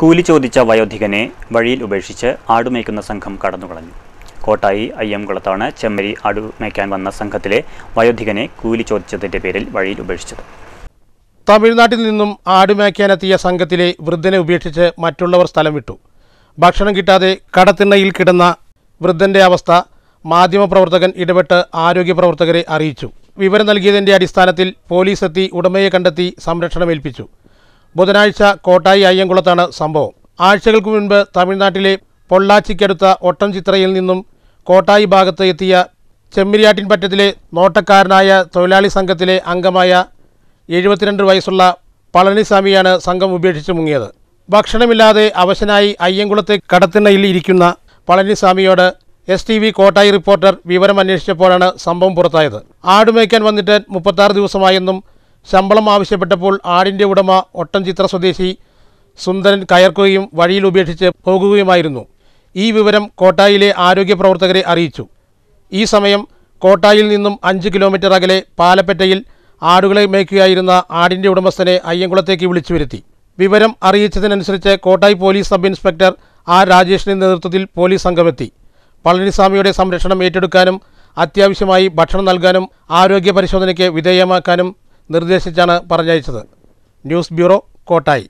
കൂലി ചോദിച്ച വയോധികനെ വഴിയിൽ ഉപേക്ഷിച്ച് ആടുമേയ്ക്കുന്ന സംഘം കടന്നുകളഞ്ഞു കോട്ടായി അയ്യംകുളത്താണ് ചെമ്മരി ആടുമേയ്ക്കാൻ വന്ന സംഘത്തിലെ വയോധികനെ കൂലി ചോദിച്ചതിന്റെ പേരിൽ വഴിയിൽ ഉപേക്ഷിച്ചത് തമിഴ്നാട്ടിൽ നിന്നും ആടുമേയ്ക്കാനെത്തിയ സംഘത്തിലെ വൃദ്ധനെ ഉപേക്ഷിച്ച് മറ്റുള്ളവർ സ്ഥലം വിട്ടു ഭക്ഷണം കിട്ടാതെ കടത്തിണ്ണയിൽ കിടന്ന വൃദ്ധന്റെ അവസ്ഥ മാധ്യമപ്രവർത്തകൻ ഇടപെട്ട് ആരോഗ്യ പ്രവർത്തകരെ അറിയിച്ചു വിവരം നൽകിയതിന്റെ അടിസ്ഥാനത്തിൽ പോലീസ് എത്തി ഉടമയെ കണ്ടെത്തി സംരക്ഷണമേൽപ്പിച്ചു ബുധനാഴ്ച കോട്ടായി അയ്യങ്കുളത്താണ് സംഭവം ആഴ്ചകൾക്ക് മുൻപ് തമിഴ്നാട്ടിലെ പൊള്ളാച്ചിക്കടുത്ത ചിത്രയിൽ നിന്നും കോട്ടായി ഭാഗത്ത് എത്തിയ ചെമ്മിരിയാട്ടിൻപറ്റത്തിലെ നോട്ടക്കാരനായ തൊഴിലാളി സംഘത്തിലെ അംഗമായ എഴുപത്തിരണ്ട് വയസ്സുള്ള പളനിസ്വാമിയാണ് സംഘം ഉപേക്ഷിച്ച് മുങ്ങിയത് ഭക്ഷണമില്ലാതെ അവശനായി അയ്യങ്കുളത്തെ കടത്തിണയിൽ ഇരിക്കുന്ന പളനിസ്വാമിയോട് S T V Kottayi reporter വിവരം അന്വേഷിച്ചപ്പോഴാണ് സംഭവം പുറത്തായത് ആടുമേക്കാൻ വന്നിട്ട് മുപ്പത്താറ് ദിവസമായെന്നും ശമ്പളം ആവശ്യപ്പെട്ടപ്പോൾ ആടിൻ്റെ ഉടമ ഒട്ടൻചിത്ര സ്വദേശി സുന്ദരൻ കയർക്കുകയും വഴിയിൽ ഉപേക്ഷിച്ച് പോകുകയുമായിരുന്നു ഈ വിവരം കോട്ടായിലെ ആരോഗ്യ പ്രവർത്തകരെ അറിയിച്ചു ഈ സമയം കോട്ടായിൽ നിന്നും അഞ്ച് കിലോമീറ്റർ അകലെ പാലപ്പെറ്റയിൽ ആടുകളെ മേയ്ക്കുകയായിരുന്ന ആടിൻ്റെ ഉടമസ്ഥനെ അയ്യങ്കുളത്തേക്ക് വിളിച്ചു വരുത്തി വിവരം അറിയിച്ചതിനനുസരിച്ച് Kottayi police sub inspector R രാജേഷിൻ്റെ നേതൃത്വത്തിൽ പോലീസ് സംഘമെത്തി പളനിസ്വാമിയുടെ സംരക്ഷണം ഏറ്റെടുക്കാനും അത്യാവശ്യമായി ഭക്ഷണം നൽകാനും ആരോഗ്യ പരിശോധനയ്ക്ക് വിധേയമാക്കാനും നിർദ്ദേശിച്ചാണ് പറഞ്ഞയച്ചത് ന്യൂസ് ബ്യൂറോ കോട്ടായി